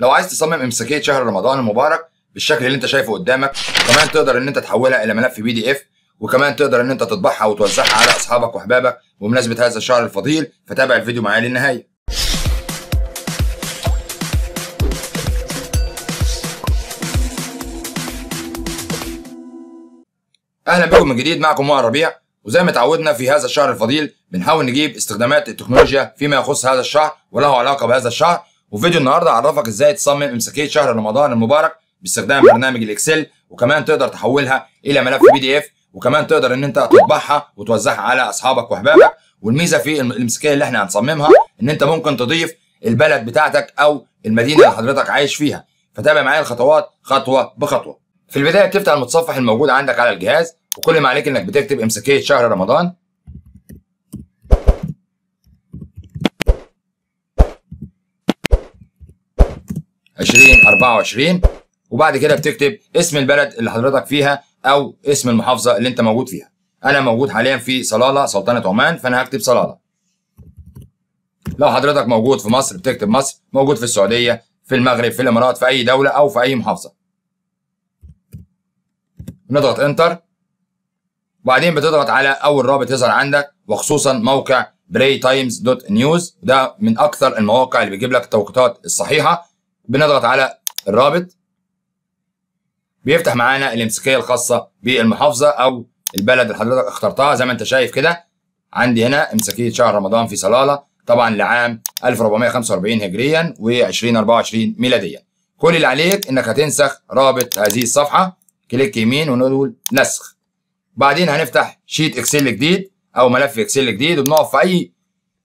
لو عايز تصمم امساكيه شهر رمضان المبارك بالشكل اللي انت شايفه قدامك وكمان تقدر ان انت تحولها الى ملف بي دي اف وكمان تقدر ان انت تطبعها وتوزعها على اصحابك واحبابك بمناسبه هذا الشهر الفضيل فتابع الفيديو معايا للنهايه اهلا بكم من جديد معكم وائل ربيع وزي ما اتعودنا في هذا الشهر الفضيل بنحاول نجيب استخدامات التكنولوجيا فيما يخص هذا الشهر وله علاقه بهذا الشهر وفيديو النهارده هعرفك ازاي تصمم امساكيه شهر رمضان المبارك باستخدام برنامج الاكسل وكمان تقدر تحولها الى ملف بي دي اف وكمان تقدر ان انت تطبعها وتوزعها على اصحابك واحبابك والميزه في الامساكيه اللي احنا هنصممها ان انت ممكن تضيف البلد بتاعتك او المدينه اللي حضرتك عايش فيها فتابع معايا الخطوات خطوه بخطوه في البدايه بتفتح المتصفح الموجود عندك على الجهاز وكل ما عليك انك بتكتب امساكيه شهر رمضان 2024 وبعد كده بتكتب اسم البلد اللي حضرتك فيها او اسم المحافظه اللي انت موجود فيها انا موجود حاليا في صلاله سلطنه عمان فانا هكتب صلاله لو حضرتك موجود في مصر بتكتب مصر موجود في السعوديه في المغرب في الامارات في اي دوله او في اي محافظه نضغط انتر وبعدين بتضغط على اول رابط يظهر عندك وخصوصا موقع بري تايمز دوت نيوز ده من اكثر المواقع اللي بيجيب لك التوقيتات الصحيحه بنضغط على الرابط بيفتح معانا الامساكيه الخاصه بالمحافظه او البلد اللي حضرتك اخترتها زي ما انت شايف كده عندي هنا امساكيه شهر رمضان في صلاله طبعا لعام 1445 هجريا و2024 ميلاديا كل اللي عليك انك هتنسخ رابط هذه الصفحه كليك يمين ونقول نسخ بعدين هنفتح شيت اكسل جديد او ملف اكسل جديد وبنقف في اي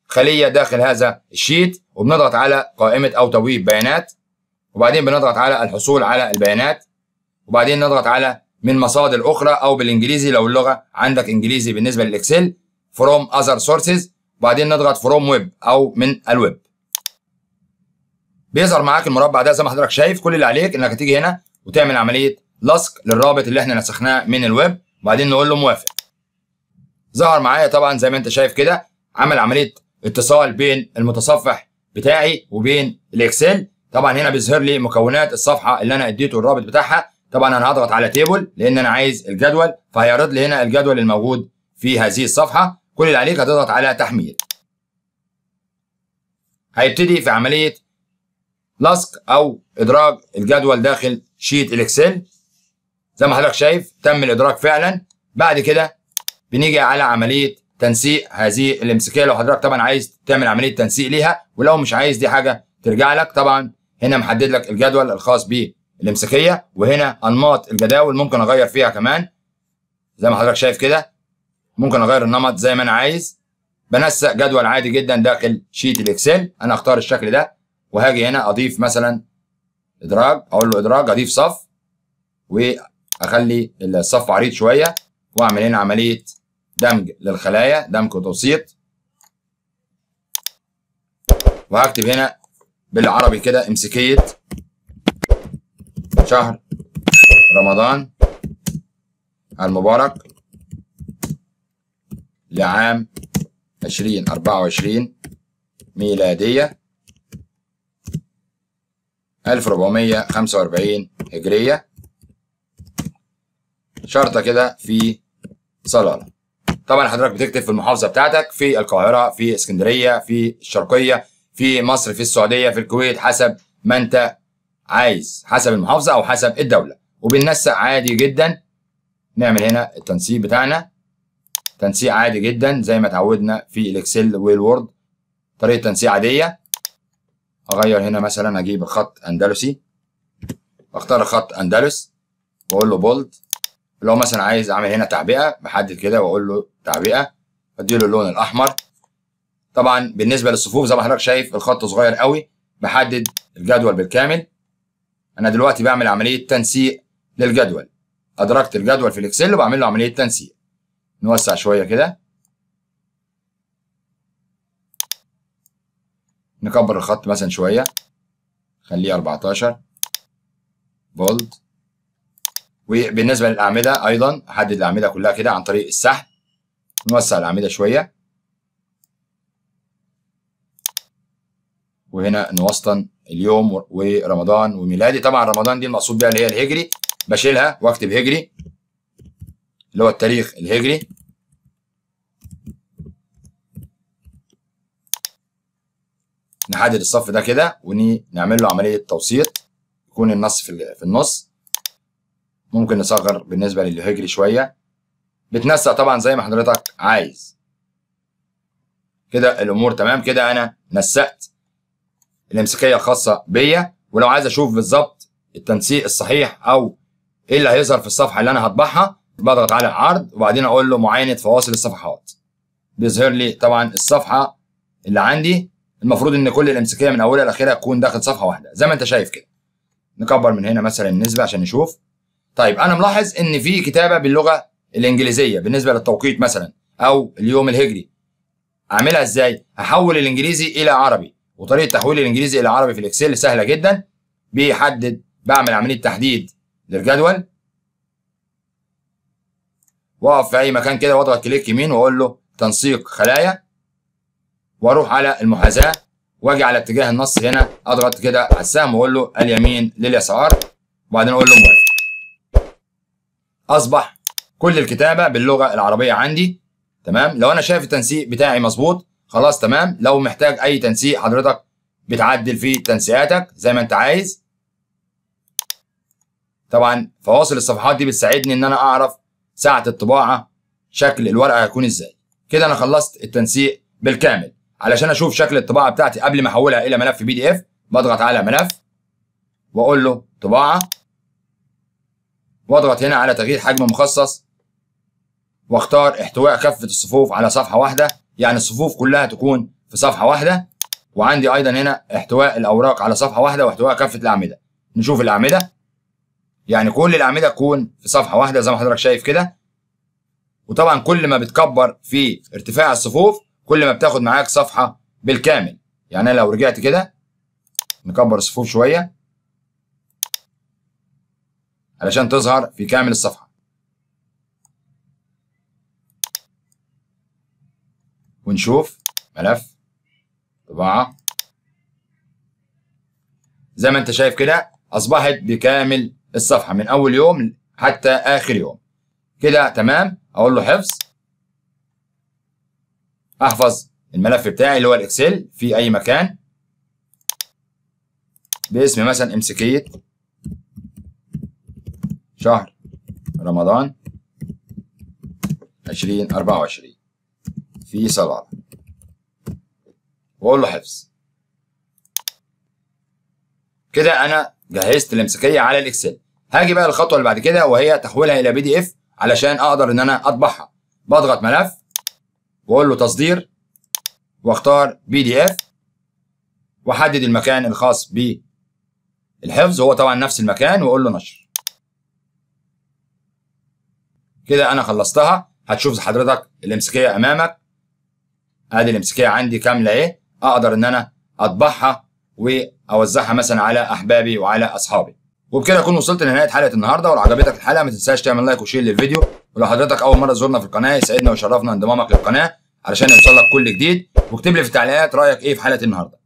خليه داخل هذا الشيت وبنضغط على قائمه او تبويب بيانات وبعدين بنضغط على الحصول على البيانات وبعدين نضغط على من مصادر اخرى او بالانجليزي لو اللغه عندك انجليزي بالنسبه للاكسل فروم اذر سورسز وبعدين نضغط فروم ويب او من الويب بيظهر معاك المربع ده زي ما حضرتك شايف كل اللي عليك انك هتيجي هنا وتعمل عمليه لصق للرابط اللي احنا نسخناه من الويب وبعدين نقول له موافق ظهر معايا طبعا زي ما انت شايف كده عمل عمليه اتصال بين المتصفح بتاعي وبين الاكسل طبعا هنا بيظهر لي مكونات الصفحه اللي انا اديته الرابط بتاعها طبعا انا هضغط على تيبل لان انا عايز الجدول فهيعرض لي هنا الجدول الموجود في هذه الصفحه كل اللي عليك هتضغط على تحميل هيبتدي في عمليه لصق او ادراج الجدول داخل شيت الاكسل زي ما حضرتك شايف تم الادراج فعلا بعد كده بنيجي على عمليه تنسيق هذه الامسكيه لو حضرتك طبعا عايز تعمل عمليه تنسيق ليها ولو مش عايز دي حاجه ترجع لك طبعا هنا محدد لك الجدول الخاص بالامساكيه وهنا انماط الجداول ممكن اغير فيها كمان زي ما حضرتك شايف كده ممكن اغير النمط زي ما انا عايز بنسق جدول عادي جدا داخل شيت الاكسل انا اختار الشكل ده وهاجي هنا اضيف مثلا ادراج اقول له ادراج اضيف صف واخلي الصف عريض شويه واعمل هنا عمليه دمج للخلايا دمج وتوسيط وهكتب هنا بالعربي كده امسكيه شهر رمضان المبارك لعام عشرين أربعة وعشرين ميلادية ألف ربعمية خمسة وأربعين هجرية شرطة كده في صلالة طبعا حضرتك بتكتب في المحافظة بتاعتك في القاهرة في اسكندرية في الشرقية في مصر في السعوديه في الكويت حسب ما انت عايز حسب المحافظه او حسب الدوله وبننسق عادي جدا نعمل هنا التنسيق بتاعنا تنسيق عادي جدا زي ما اتعودنا في الاكسل والوورد طريقه تنسيق عاديه اغير هنا مثلا اجيب خط اندلسي اختار خط اندلس واقول له بولد لو مثلا عايز اعمل هنا تعبئه بحدد كده واقول له تعبئه اديله اللون الاحمر طبعا بالنسبه للصفوف زي ما حضرتك شايف الخط صغير قوي بحدد الجدول بالكامل انا دلوقتي بعمل عمليه تنسيق للجدول ادركت الجدول في الاكسل وبعمل له عمليه تنسيق نوسع شويه كده نكبر الخط مثلا شويه خليه 14 بولد وبالنسبه للاعمده ايضا احدد الاعمده كلها كده عن طريق السحب نوسع الاعمده شويه وهنا وسطا اليوم ورمضان وميلادي طبعا رمضان دي المقصود بيها اللي هي الهجري بشيلها واكتب هجري اللي هو التاريخ الهجري نحدد الصف ده كده ونعمل له عمليه توسيط يكون النص في في النص ممكن نصغر بالنسبه للهجري شويه بتنسق طبعا زي ما حضرتك عايز كده الامور تمام كده انا نسقت الامسكيه الخاصه بيا ولو عايز اشوف بالظبط التنسيق الصحيح او ايه اللي هيظهر في الصفحه اللي انا هطبعها بضغط على العرض وبعدين اقول له معاينه فواصل الصفحات بيظهر لي طبعا الصفحه اللي عندي المفروض ان كل الامسكيه من اولها لاخرها تكون داخل صفحه واحده زي ما انت شايف كده نكبر من هنا مثلا النسبه عشان نشوف طيب انا ملاحظ ان في كتابه باللغه الانجليزيه بالنسبه للتوقيت مثلا او اليوم الهجري اعملها ازاي هحول الانجليزي الى عربي وطريقه تحويل الانجليزي الى عربي في الاكسل سهله جدا بيحدد بعمل عمليه تحديد للجدول واقف في اي مكان كده واضغط كليك يمين واقول له تنسيق خلايا واروح على المحاذاه واجي على اتجاه النص هنا اضغط كده على السهم واقول له اليمين لليسار وبعدين اقول له موافق اصبح كل الكتابه باللغه العربيه عندي تمام لو انا شايف التنسيق بتاعي مظبوط خلاص تمام لو محتاج اي تنسيق حضرتك بتعدل فيه تنسيقاتك زي ما انت عايز طبعا فواصل الصفحات دي بتساعدني ان انا اعرف ساعه الطباعه شكل الورقه هيكون ازاي كده انا خلصت التنسيق بالكامل علشان اشوف شكل الطباعه بتاعتي قبل ما احولها الى ملف بي دي اف بضغط على ملف واقول له طباعه واضغط هنا على تغيير حجم مخصص واختار احتواء كافه الصفوف على صفحه واحده يعني الصفوف كلها تكون في صفحه واحده وعندي ايضا هنا احتواء الاوراق على صفحه واحده واحتواء كافه الاعمده نشوف الاعمده يعني كل الاعمده تكون في صفحه واحده زي ما حضرتك شايف كده وطبعا كل ما بتكبر في ارتفاع الصفوف كل ما بتاخد معاك صفحه بالكامل يعني انا لو رجعت كده نكبر الصفوف شويه علشان تظهر في كامل الصفحه ونشوف ملف طباعة زي ما انت شايف كده اصبحت بكامل الصفحة من اول يوم حتى اخر يوم كده تمام اقول له حفظ احفظ الملف بتاعي اللي هو الاكسل في اي مكان باسم مثلا امسكيه شهر رمضان 2024 في سبعة وأقول له حفظ كده أنا جهزت الإمساكية على الإكسل هاجي بقى الخطوة اللي بعد كده وهي تحويلها إلى بي دي إف علشان أقدر إن أنا أطبعها بضغط ملف وأقول له تصدير واختار بي دي إف واحدد المكان الخاص بالحفظ هو طبعا نفس المكان واقول له نشر كده انا خلصتها هتشوف حضرتك الامساكيه امامك ادي الامسكيه عندي كامله ايه اقدر ان انا اطبعها واوزعها مثلا على احبابي وعلى اصحابي وبكده اكون وصلت لنهايه حلقه النهارده ولو عجبتك الحلقه ما تنساش تعمل لايك وشير للفيديو ولو حضرتك اول مره تزورنا في القناه يسعدنا ويشرفنا انضمامك للقناه علشان يوصلك كل جديد واكتب لي في التعليقات رايك ايه في حلقه النهارده